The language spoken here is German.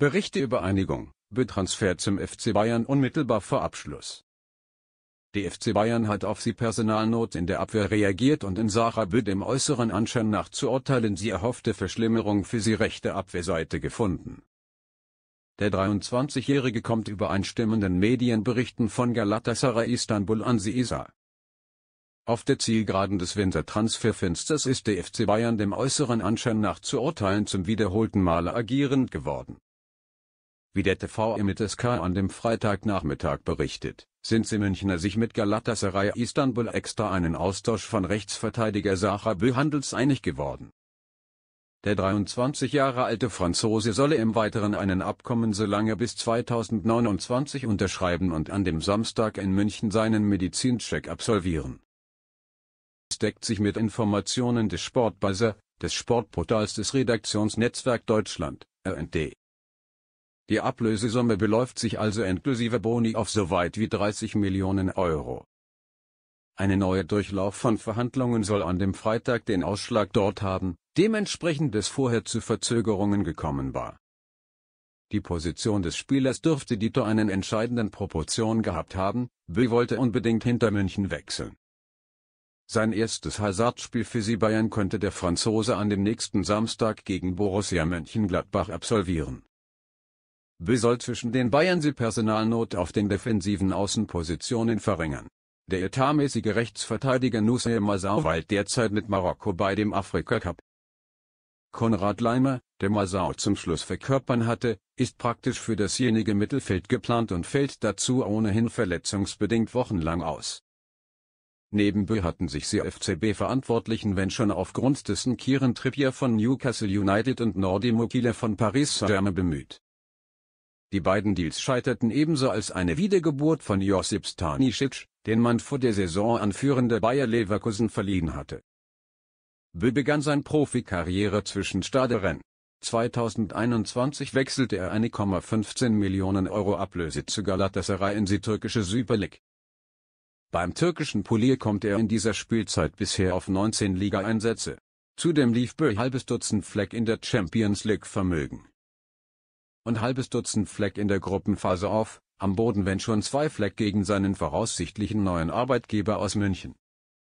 Berichte über Einigung, Betransfer zum FC Bayern unmittelbar vor Abschluss. Die FC Bayern hat auf die Personalnot in der Abwehr reagiert und in Sarah Bö im äußeren Anschein nach zu urteilen sie erhoffte Verschlimmerung für sie rechte Abwehrseite gefunden. Der 23-Jährige kommt übereinstimmenden Medienberichten von Galatasaray Istanbul an sie Isa. Auf der Zielgeraden des Wintertransferfensters ist der FC Bayern dem äußeren Anschein nach zu urteilen zum wiederholten Male agierend geworden. Wie der TV-MSK an dem Freitagnachmittag berichtet, sind sie Münchner sich mit Galatasaray Istanbul extra einen Austausch von Rechtsverteidiger Sacha Bühandels einig geworden. Der 23 Jahre alte Franzose solle im Weiteren einen Abkommen so lange bis 2029 unterschreiben und an dem Samstag in München seinen Medizincheck absolvieren. Es deckt sich mit Informationen des Sportbuzzer, des Sportportals des Redaktionsnetzwerk Deutschland, RND. Die Ablösesumme beläuft sich also inklusive Boni auf so weit wie 30 Millionen Euro. Eine neue Durchlauf von Verhandlungen soll an dem Freitag den Ausschlag dort haben, dementsprechend es vorher zu Verzögerungen gekommen war. Die Position des Spielers dürfte Dieter einen entscheidenden Proportion gehabt haben, Bö wollte unbedingt hinter München wechseln. Sein erstes Hazardspiel für sie Bayern könnte der Franzose an dem nächsten Samstag gegen Borussia Mönchengladbach absolvieren. B soll zwischen den Bayern sie Personalnot auf den defensiven Außenpositionen verringern. Der etatmäßige Rechtsverteidiger Nusay Masar weilt derzeit mit Marokko bei dem Afrika Cup. Konrad Leimer, der Masau zum Schluss verkörpern hatte, ist praktisch für dasjenige Mittelfeld geplant und fällt dazu ohnehin verletzungsbedingt wochenlang aus. Nebenbei hatten sich sie FCB-Verantwortlichen wenn schon aufgrund dessen Kieren Trippier von Newcastle United und Nordi Mukile von Paris Saint-Germain bemüht. Die beiden Deals scheiterten ebenso als eine Wiedergeburt von Josip Stanisic, den man vor der Saison an führende Bayer Leverkusen verliehen hatte. Bö begann sein Profikarriere zwischen Stade Rennes. 2021 wechselte er 1,15 Millionen Euro Ablöse zu Galatasaray in die türkische Super League. Beim türkischen Polier kommt er in dieser Spielzeit bisher auf 19 Ligaeinsätze. Zudem lief Bö halbes Dutzend Fleck in der Champions League Vermögen und halbes Dutzend Fleck in der Gruppenphase auf, am Boden wenn schon zwei Fleck gegen seinen voraussichtlichen neuen Arbeitgeber aus München.